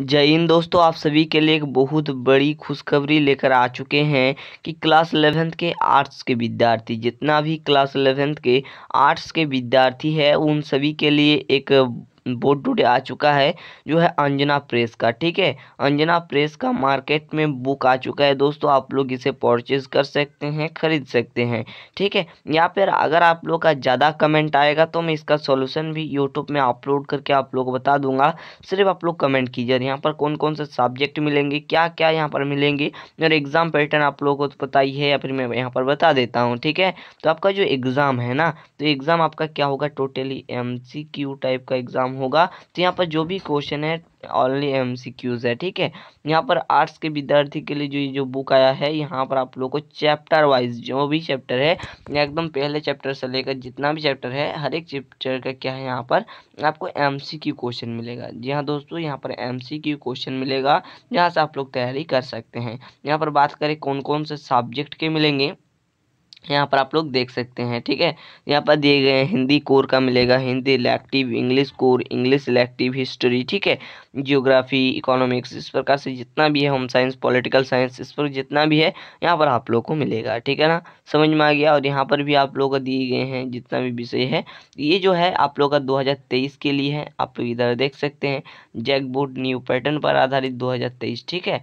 जय हिंद दोस्तों आप सभी के लिए एक बहुत बड़ी खुशखबरी लेकर आ चुके हैं कि क्लास इलेवेंथ के आर्ट्स के विद्यार्थी जितना भी क्लास इलेवेंथ के आर्ट्स के विद्यार्थी है उन सभी के लिए एक बोर्ड टूडे आ चुका है जो है अंजना प्रेस का ठीक है अंजना प्रेस का मार्केट में बुक आ चुका है दोस्तों आप लोग इसे परचेज कर सकते हैं खरीद सकते हैं ठीक है या फिर अगर आप लोग का ज़्यादा कमेंट आएगा तो मैं इसका सोल्यूशन भी यूट्यूब में अपलोड करके आप लोग बता दूंगा सिर्फ आप लोग कमेंट कीजिए यहाँ पर कौन कौन से सब्जेक्ट मिलेंगे क्या क्या यहाँ पर मिलेंगे और एग्ज़ाम पैटर्न आप लोगों को तो पता ही है या फिर मैं यहाँ पर बता देता हूँ ठीक है तो आपका जो एग्ज़ाम है ना तो एग्ज़ाम आपका क्या होगा टोटली एम टाइप का एग्ज़ाम एग्जाम होगा तो यहाँ पर जो भी क्वेश्चन है ऑनली एम सी क्यूज़ है ठीक है यहाँ पर आर्ट्स के विद्यार्थी के लिए जो ये जो बुक आया है यहाँ पर आप लोगों को चैप्टर वाइज जो भी चैप्टर है एकदम पहले चैप्टर से लेकर जितना भी चैप्टर है हर एक चैप्टर का क्या है यहाँ पर आपको एम सी क्यू क्वेश्चन मिलेगा जी हाँ दोस्तों यहाँ पर एम सी क्यू क्वेश्चन मिलेगा जहाँ से आप लोग तैयारी कर सकते हैं यहाँ पर बात करें कौन कौन से सब्जेक्ट के मिलेंगे यहाँ पर आप लोग देख सकते हैं ठीक है यहाँ पर दिए गए हिंदी कोर का मिलेगा Hindi elective English core English elective history ठीक है जियोग्राफी इकोनॉमिक्स इस प्रकार से जितना भी है होम साइंस पॉलिटिकल साइंस इस पर जितना भी है यहाँ पर आप लोग को मिलेगा ठीक है ना समझ में आ गया और यहाँ पर भी आप लोग दिए गए हैं जितना भी विषय है ये जो है आप लोग का दो के लिए है आप लोग इधर देख सकते हैं जैकबोर्ड न्यू पैटर्न पर आधारित दो ठीक है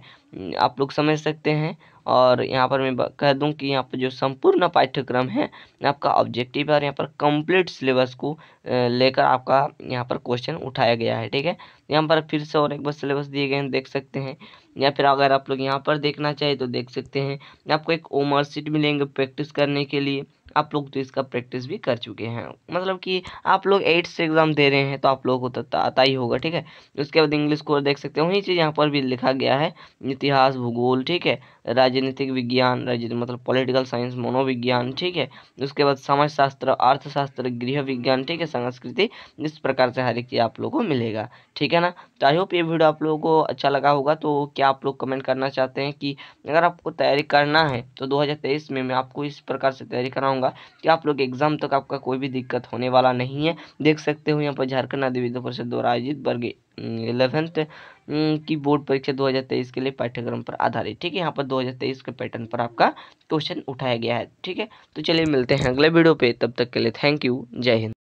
आप लोग समझ सकते हैं और यहाँ पर मैं कह दूँ कि यहाँ पर जो संपूर्ण पाठ्यक्रम है आपका ऑब्जेक्टिव है और यहाँ पर कंप्लीट सिलेबस को लेकर आपका यहाँ पर क्वेश्चन उठाया गया है ठीक है यहाँ पर फिर से और एक बार सिलेबस दिए गए हैं देख सकते हैं या फिर अगर आप लोग यहाँ पर देखना चाहिए तो देख सकते हैं आपको एक ओमर सीट मिलेंगे प्रैक्टिस करने के लिए आप लोग तो इसका प्रैक्टिस भी कर चुके हैं मतलब कि आप लोग एट्थ से एग्ज़ाम दे रहे हैं तो आप लोगों को तो आता ही होगा ठीक है उसके बाद इंग्लिश को देख सकते हैं वही चीज़ यहाँ पर भी लिखा गया है इतिहास भूगोल ठीक है राजनीतिक विज्ञान राजनीतिक मतलब पॉलिटिकल साइंस मनोविज्ञान ठीक है उसके बाद समाजशास्त्र अर्थशास्त्र गृह विज्ञान ठीक है संस्कृति इस प्रकार से हर एक चीज़ आप लोग को मिलेगा ठीक है ना तो आई होप ये वीडियो आप लोगों को अच्छा लगा होगा तो क्या आप लोग कमेंट करना चाहते हैं कि अगर आपको तैयारी करना है तो दो में मैं आपको इस प्रकार से तैयारी कराऊंगा चाहूँगा कि आप लोग एग्जाम तक आपका कोई भी दिक्कत होने वाला नहीं है देख सकते हो यहाँ पर झारखंड आदि विद्या परिषद द्वारा आयोजित वर्ग इलेवेंथ की बोर्ड परीक्षा 2023 के लिए पाठ्यक्रम पर आधारित ठीक है यहाँ पर 2023 के पैटर्न पर आपका क्वेश्चन उठाया गया है ठीक है तो चलिए मिलते हैं अगले वीडियो पे तब तक के लिए थैंक यू जय हिंद